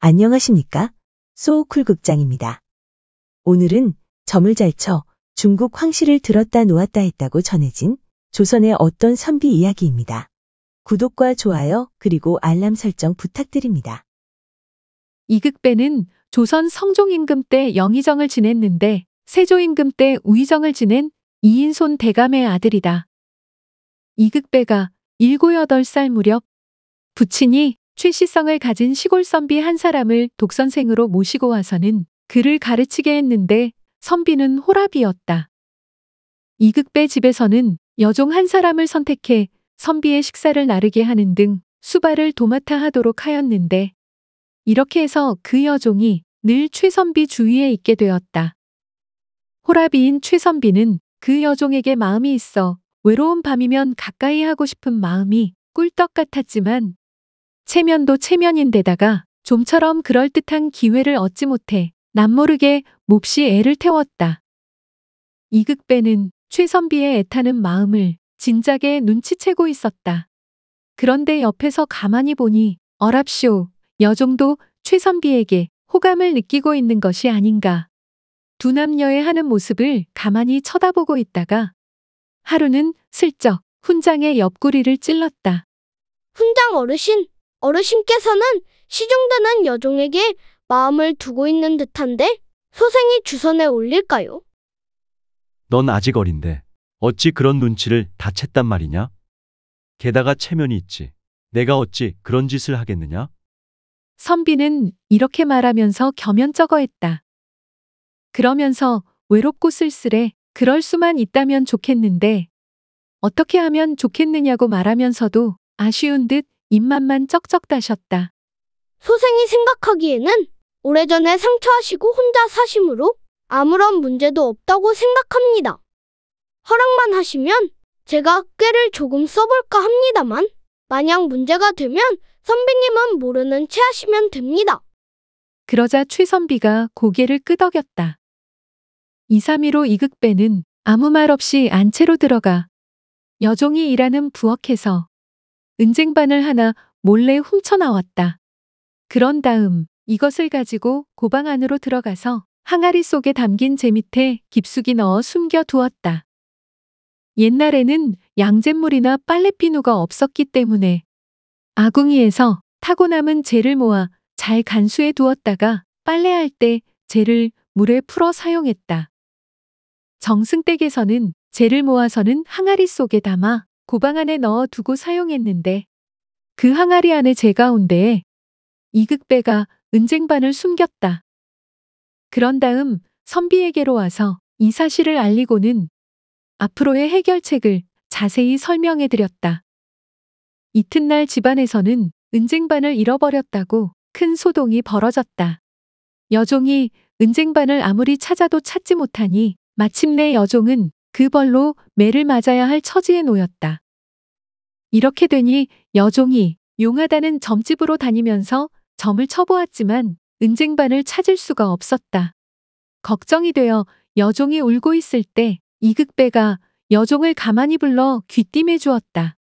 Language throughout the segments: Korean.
안녕하십니까? 소우쿨 극장입니다. 오늘은 점을 잘 쳐 중국 황실을 들었다 놓았다 했다고 전해진 조선의 어떤 선비 이야기입니다. 구독과 좋아요 그리고 알람 설정 부탁드립니다. 이극배는 조선 성종 임금 때 영의정을 지냈는데 세조 임금 때 우의정을 지낸 이인손 대감의 아들이다. 이극배가 7, 8살 무렵 부친이 최시성을 가진 시골 선비 한 사람을 독선생으로 모시고 와서는 그를 가르치게 했는데 선비는 호랍이었다. 이극배 집에서는 여종 한 사람을 선택해 선비의 식사를 나르게 하는 등 수발을 도맡아 하도록 하였는데 이렇게 해서 그 여종이 늘 최선비 주위에 있게 되었다. 호라비인 최선비는 그 여종에게 마음이 있어 외로운 밤이면 가까이 하고 싶은 마음이 꿀떡 같았지만 체면도 체면인데다가 좀처럼 그럴듯한 기회를 얻지 못해 남모르게 몹시 애를 태웠다. 이극배는 최선비의 애타는 마음을 진작에 눈치채고 있었다. 그런데 옆에서 가만히 보니 어랍쇼 여종도 최선비에게 호감을 느끼고 있는 것이 아닌가. 두 남녀의 하는 모습을 가만히 쳐다보고 있다가 하루는 슬쩍 훈장의 옆구리를 찔렀다. 훈장 어르신, 어르신께서는 시종단은 여종에게 마음을 두고 있는 듯한데 소생이 주선에 올릴까요? 넌 아직 어린데 어찌 그런 눈치를 다 챘단 말이냐? 게다가 체면이 있지. 내가 어찌 그런 짓을 하겠느냐? 선비는 이렇게 말하면서 겸연쩍어했다. 그러면서 외롭고 쓸쓸해 그럴 수만 있다면 좋겠는데 어떻게 하면 좋겠느냐고 말하면서도 아쉬운 듯 입맛만 쩍쩍 다셨다. 소생이 생각하기에는 오래전에 상처하시고 혼자 사심으로 아무런 문제도 없다고 생각합니다. 허락만 하시면 제가 꾀를 조금 써볼까 합니다만 만약 문제가 되면 선비님은 모르는 채 하시면 됩니다. 그러자 최선비가 고개를 끄덕였다. 2 3위로 이극배는 아무 말 없이 안채로 들어가 여종이 일하는 부엌에서 은쟁반을 하나 몰래 훔쳐나왔다. 그런 다음 이것을 가지고 고방 안으로 들어가서 항아리 속에 담긴 재 밑에 깊숙이 넣어 숨겨 두었다. 옛날에는 양잿물이나 빨래비누가 없었기 때문에 아궁이에서 타고 남은 재를 모아 잘 간수해 두었다가 빨래할 때 재를 물에 풀어 사용했다. 정승댁에서는 재를 모아서는 항아리 속에 담아 고방 안에 넣어 두고 사용했는데 그 항아리 안의 제가운데에 이극배가 은쟁반을 숨겼다. 그런 다음 선비에게로 와서 이 사실을 알리고는 앞으로의 해결책을 자세히 설명해 드렸다. 이튿날 집안에서는 은쟁반을 잃어버렸다고 큰 소동이 벌어졌다. 여종이 은쟁반을 아무리 찾아도 찾지 못하니 마침내 여종은 그 벌로 매를 맞아야 할 처지에 놓였다. 이렇게 되니 여종이 용하다는 점집으로 다니면서 점을 쳐보았지만 은쟁반을 찾을 수가 없었다. 걱정이 되어 여종이 울고 있을 때 이극배가 여종을 가만히 불러 귀띔해 주었다.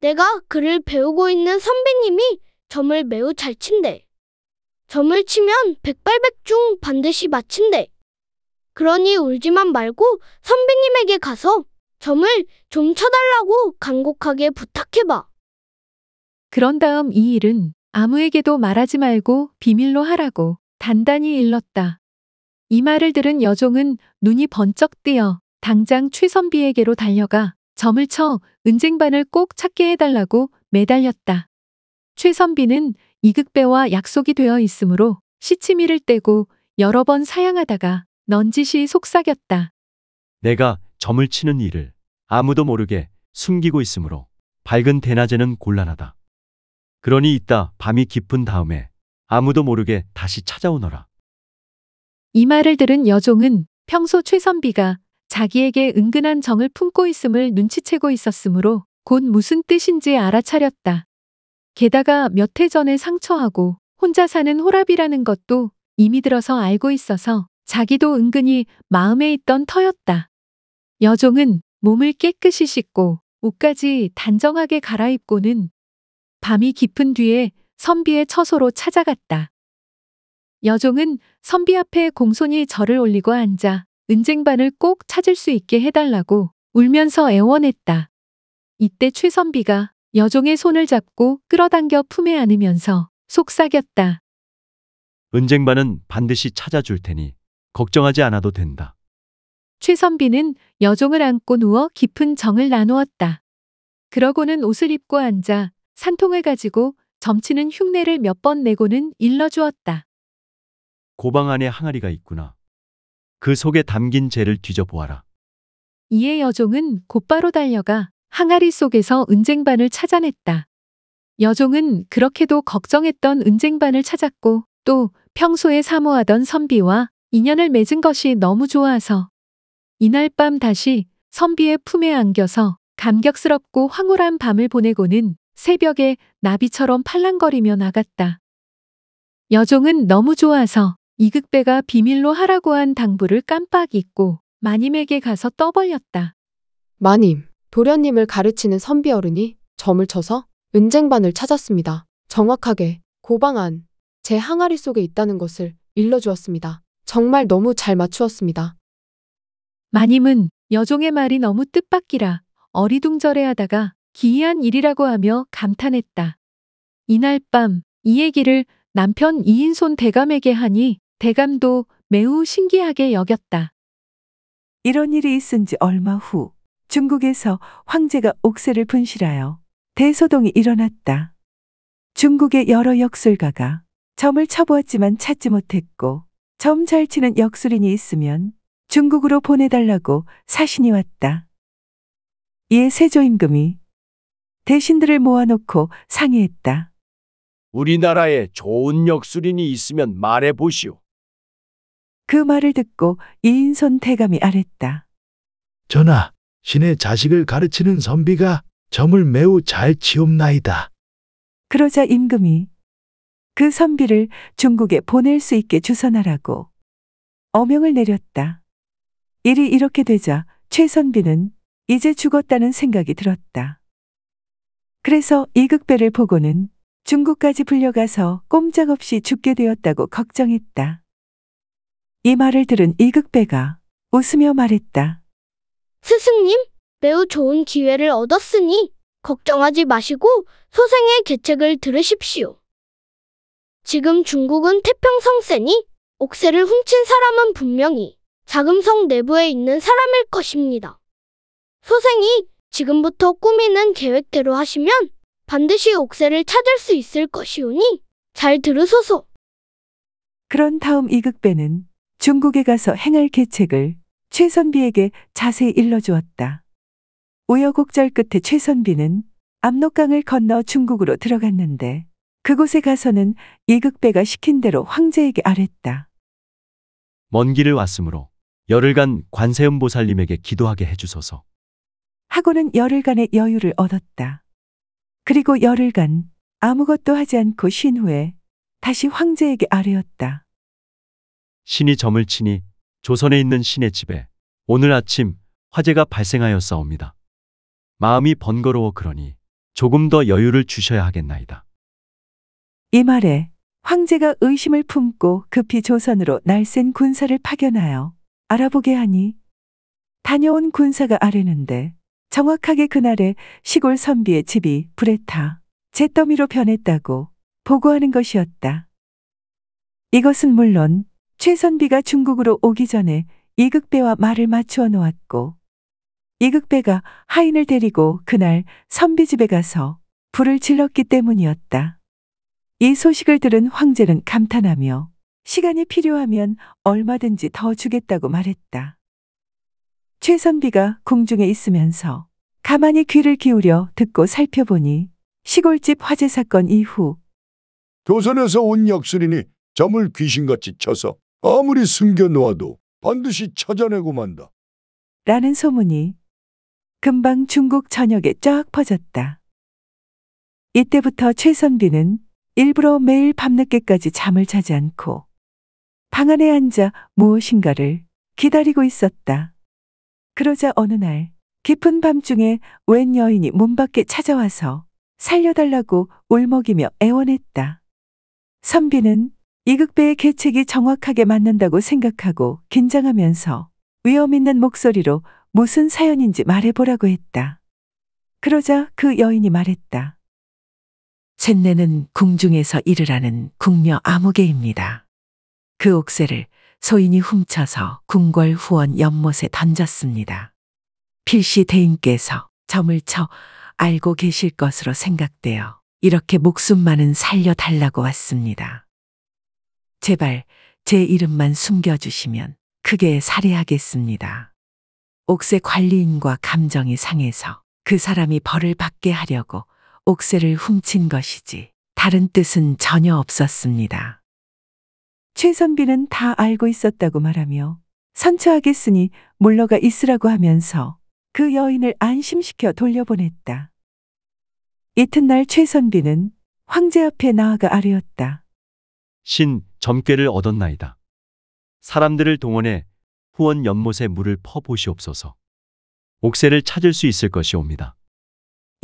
내가 그를 배우고 있는 선배님이 점을 매우 잘 친대. 점을 치면 백발백중 반드시 맞친대 그러니 울지만 말고 선배님에게 가서 점을 좀 쳐달라고 간곡하게 부탁해봐. 그런 다음 이 일은 아무에게도 말하지 말고 비밀로 하라고 단단히 일렀다. 이 말을 들은 여종은 눈이 번쩍 뜨여 당장 최선비에게로 달려가 점을 쳐 은쟁반을 꼭 찾게 해달라고 매달렸다. 최선비는 이극배와 약속이 되어 있으므로 시치미를 떼고 여러 번 사양하다가 넌지시 속삭였다. 내가 점을 치는 일을 아무도 모르게 숨기고 있으므로 밝은 대낮에는 곤란하다. 그러니 이따 밤이 깊은 다음에 아무도 모르게 다시 찾아오너라. 이 말을 들은 여종은 평소 최선비가 자기에게 은근한 정을 품고 있음을 눈치채고 있었으므로 곧 무슨 뜻인지 알아차렸다. 게다가 몇 해 전에 상처하고 혼자 사는 호랍이라는 것도 이미 들어서 알고 있어서 자기도 은근히 마음에 있던 터였다. 여종은 몸을 깨끗이 씻고 옷까지 단정하게 갈아입고는 밤이 깊은 뒤에 선비의 처소로 찾아갔다. 여종은 선비 앞에 공손히 절을 올리고 앉아 은쟁반을 꼭 찾을 수 있게 해달라고 울면서 애원했다. 이때 최선비가 여종의 손을 잡고 끌어당겨 품에 안으면서 속삭였다. 은쟁반은 반드시 찾아줄 테니 걱정하지 않아도 된다. 최선비는 여종을 안고 누워 깊은 정을 나누었다. 그러고는 옷을 입고 앉아 산통을 가지고 점치는 흉내를 몇 번 내고는 일러주었다. 고방 안에 항아리가 있구나. 그 속에 담긴 재를 뒤져보아라. 이에 여종은 곧바로 달려가 항아리 속에서 은쟁반을 찾아냈다. 여종은 그렇게도 걱정했던 은쟁반을 찾았고 또 평소에 사모하던 선비와 인연을 맺은 것이 너무 좋아서 이날 밤 다시 선비의 품에 안겨서 감격스럽고 황홀한 밤을 보내고는 새벽에 나비처럼 팔랑거리며 나갔다. 여종은 너무 좋아서 이극배가 비밀로 하라고 한 당부를 깜빡 잊고 마님에게 가서 떠벌렸다. 마님, 도련님을 가르치는 선비 어른이 점을 쳐서 은쟁반을 찾았습니다. 정확하게 고방 안, 제 항아리 속에 있다는 것을 일러주었습니다. 정말 너무 잘 맞추었습니다. 마님은 여종의 말이 너무 뜻밖이라 어리둥절해하다가 기이한 일이라고 하며 감탄했다. 이날 밤 이 얘기를 남편 이인손 대감에게 하니 대감도 매우 신기하게 여겼다. 이런 일이 있은 지 얼마 후 중국에서 황제가 옥새를 분실하여 대소동이 일어났다. 중국의 여러 역술가가 점을 쳐보았지만 찾지 못했고 점잘 치는 역술인이 있으면 중국으로 보내달라고 사신이 왔다. 이에 세조임금이 대신들을 모아놓고 상의했다. 우리나라에 좋은 역술인이 있으면 말해보시오. 그 말을 듣고 이인손 태감이 아랬다. 전하, 신의 자식을 가르치는 선비가 점을 매우 잘 치옵나이다. 그러자 임금이 그 선비를 중국에 보낼 수 있게 주선하라고 어명을 내렸다. 일이 이렇게 되자 최선비는 이제 죽었다는 생각이 들었다. 그래서 이극배를 보고는 중국까지 불려가서 꼼짝없이 죽게 되었다고 걱정했다. 이 말을 들은 이극배가 웃으며 말했다. 스승님, 매우 좋은 기회를 얻었으니 걱정하지 마시고 소생의 계책을 들으십시오. 지금 중국은 태평성세니 옥새를 훔친 사람은 분명히 자금성 내부에 있는 사람일 것입니다. 소생이 지금부터 꾸미는 계획대로 하시면 반드시 옥새를 찾을 수 있을 것이오니 잘 들으소서. 그런 다음 이극배는 중국에 가서 행할 계책을 최선비에게 자세히 일러주었다. 우여곡절 끝에 최선비는 압록강을 건너 중국으로 들어갔는데 그곳에 가서는 이극배가 시킨 대로 황제에게 아랬다. 먼 길을 왔으므로 열흘간 관세음보살님에게 기도하게 해주소서. 하고는 열흘간의 여유를 얻었다. 그리고 열흘간 아무것도 하지 않고 쉰 후에 다시 황제에게 아뢰었다. 신이 점을 치니 조선에 있는 신의 집에 오늘 아침 화재가 발생하여싸웁니다 마음이 번거로워 그러니 조금 더 여유를 주셔야 하겠나이다. 이 말에 황제가 의심을 품고 급히 조선으로 날쌘 군사를 파견하여 알아보게 하니 다녀온 군사가 아뢰는데 정확하게 그날에 시골 선비의 집이 불에 타 잿더미로 변했다고 보고하는 것이었다. 이것은 물론 최선비가 중국으로 오기 전에 이극배와 말을 맞추어 놓았고 이극배가 하인을 데리고 그날 선비 집에 가서 불을 질렀기 때문이었다. 이 소식을 들은 황제는 감탄하며 시간이 필요하면 얼마든지 더 주겠다고 말했다. 최선비가 궁중에 있으면서 가만히 귀를 기울여 듣고 살펴보니 시골집 화재 사건 이후 조선에서온 역술이니 점을 귀신같이 쳐서 아무리 숨겨놓아도 반드시 찾아내고 만다. 라는 소문이 금방 중국 전역에 쫙 퍼졌다. 이때부터 최선비는 일부러 매일 밤늦게까지 잠을 자지 않고 방 안에 앉아 무엇인가를 기다리고 있었다. 그러자 어느 날 깊은 밤중에 웬 여인이 문 밖에 찾아와서 살려달라고 울먹이며 애원했다. 선비는 이극배의 계책이 정확하게 맞는다고 생각하고 긴장하면서 위험 있는 목소리로 무슨 사연인지 말해보라고 했다. 그러자 그 여인이 말했다. 셋내는 궁중에서 일을 하는 궁녀 아무개입니다. 그 옥새를 소인이 훔쳐서 궁궐 후원 연못에 던졌습니다. 필시 대인께서 점을 쳐 알고 계실 것으로 생각되어 이렇게 목숨만은 살려달라고 왔습니다. 제발 제 이름만 숨겨주시면 크게 살해하겠습니다. 옥새 관리인과 감정이 상해서 그 사람이 벌을 받게 하려고 옥새를 훔친 것이지 다른 뜻은 전혀 없었습니다. 최선비는 다 알고 있었다고 말하며 선처하겠으니 물러가 있으라고 하면서 그 여인을 안심시켜 돌려보냈다. 이튿날 최선비는 황제 앞에 나아가 아뢰었다. 신 점괘를 얻었나이다. 사람들을 동원해 후원 연못에 물을 퍼보시옵소서. 옥새를 찾을 수 있을 것이옵니다.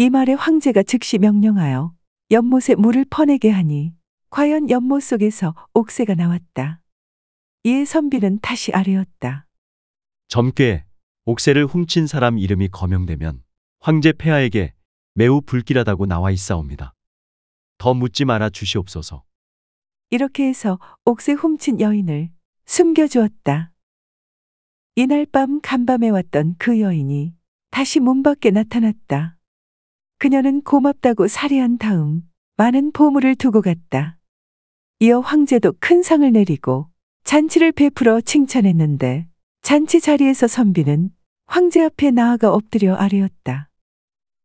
이 말에 황제가 즉시 명령하여 연못에 물을 퍼내게 하니 과연 연못 속에서 옥새가 나왔다. 이에 선비는 다시 아뢰었다. 젊게 옥새를 훔친 사람 이름이 거명되면 황제 폐하에게 매우 불길하다고 나와 있사옵니다. 더 묻지 말아 주시옵소서. 이렇게 해서 옥새 훔친 여인을 숨겨주었다. 이날 밤 간밤에 왔던 그 여인이 다시 문 밖에 나타났다. 그녀는 고맙다고 살해한 다음 많은 보물을 두고 갔다. 이어 황제도 큰 상을 내리고 잔치를 베풀어 칭찬했는데 잔치 자리에서 선비는 황제 앞에 나아가 엎드려 아뢰었다.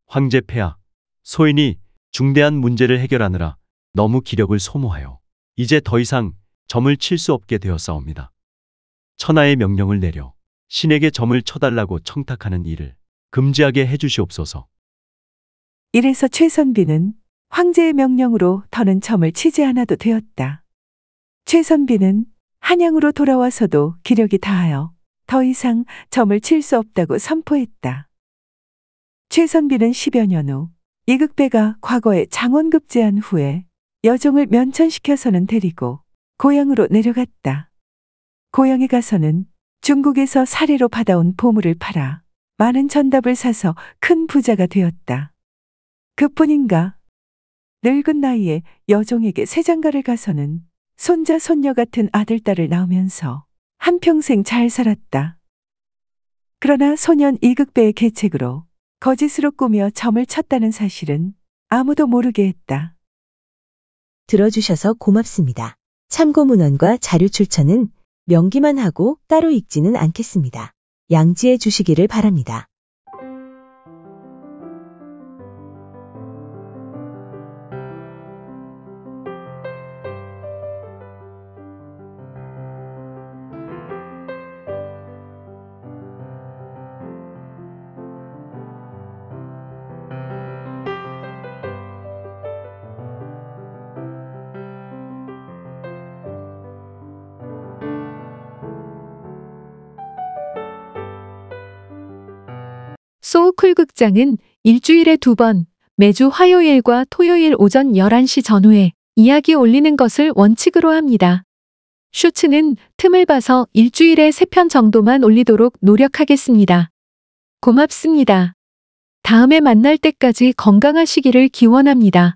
황제 폐하, 소인이 중대한 문제를 해결하느라 너무 기력을 소모하여 이제 더 이상 점을 칠 수 없게 되었사옵니다. 천하의 명령을 내려 신에게 점을 쳐달라고 청탁하는 일을 금지하게 해주시옵소서. 이래서 최선비는 황제의 명령으로 더는 점을 치지 않아도 되었다. 최선비는 한양으로 돌아와서도 기력이 다하여 더 이상 점을 칠 수 없다고 선포했다. 최선비는 10여 년 후 이극배가 과거에 장원급제한 후에 여종을 면천시켜서는 데리고 고향으로 내려갔다. 고향에 가서는 중국에서 사례로 받아온 보물을 팔아 많은 전답을 사서 큰 부자가 되었다. 그뿐인가? 늙은 나이에 여종에게 세장가를 가서는 손자 손녀 같은 아들 딸을 낳으면서 한평생 잘 살았다. 그러나 소년 이극배의 계책으로 거짓으로 꾸며 점을 쳤다는 사실은 아무도 모르게 했다. 들어주셔서 고맙습니다. 참고 문헌과 자료 출처는 명기만 하고 따로 읽지는 않겠습니다. 양지해 주시기를 바랍니다. 소우쿨 극장은 일주일에 두 번, 매주 화요일과 토요일 오전 11시 전후에 이야기 올리는 것을 원칙으로 합니다. 쇼츠는 틈을 봐서 일주일에 세 편 정도만 올리도록 노력하겠습니다. 고맙습니다. 다음에 만날 때까지 건강하시기를 기원합니다.